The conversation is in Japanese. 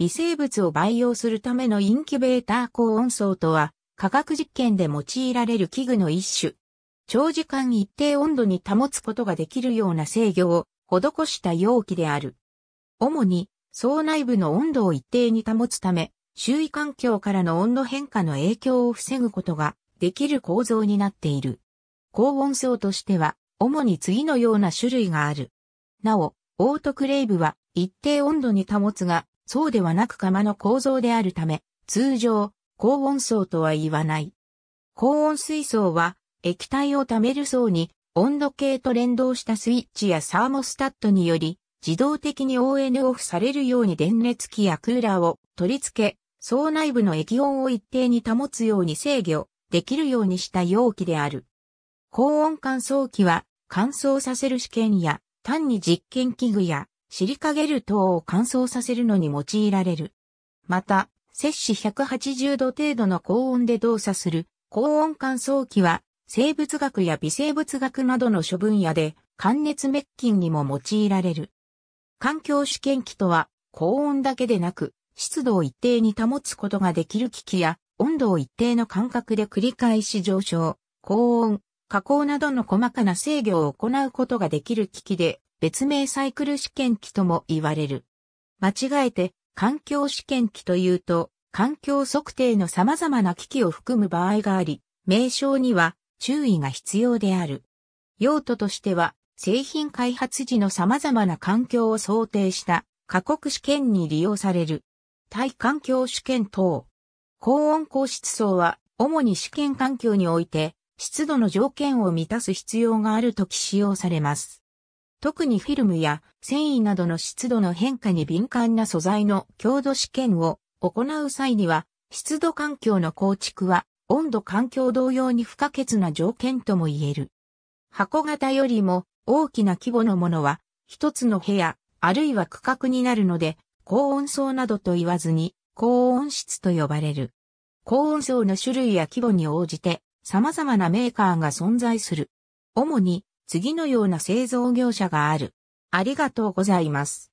微生物を培養するためのインキュベーター高温層とは、科学実験で用いられる器具の一種。長時間一定温度に保つことができるような制御を施した容器である。主に、層内部の温度を一定に保つため、周囲環境からの温度変化の影響を防ぐことができる構造になっている。高温層としては、主に次のような種類がある。なお、オートクレイブは一定温度に保つが、そうではなく釜の構造であるため、通常、高温層とは言わない。高温水槽は、液体を溜める層に温度計と連動したスイッチやサーモスタットにより、自動的に ON オフされるように電熱器やクーラーを取り付け、層内部の液温を一定に保つように制御できるようにした容器である。高温乾燥機は乾燥させる試験や単に実験器具やシリカゲル等を乾燥させるのに用いられる。また、摂氏180度程度の高温で動作する高温乾燥機は生物学や微生物学などの諸分野で寒熱滅菌にも用いられる。環境試験機とは高温だけでなく湿度を一定に保つことができる機器や温度を一定の間隔で繰り返し上昇、高温、加工などの細かな制御を行うことができる機器で別名サイクル試験機とも言われる。間違えて、環境試験機というと、環境測定の様々な機器を含む場合があり、名称には注意が必要である。用途としては、製品開発時の様々な環境を想定した過酷試験に利用される。対環境試験等。高温高湿層は、主に試験環境において、湿度の条件を満たす必要があるとき使用されます。特にフィルムや繊維などの湿度の変化に敏感な素材の強度試験を行う際には、湿度環境の構築は温度環境同様に不可欠な条件とも言える。箱型よりも大きな規模のものは一つの部屋あるいは区画になるので高温層などと言わずに高温室と呼ばれる。高温層の種類や規模に応じて様々なメーカーが存在する。主に次のような製造業者がある。ありがとうございます。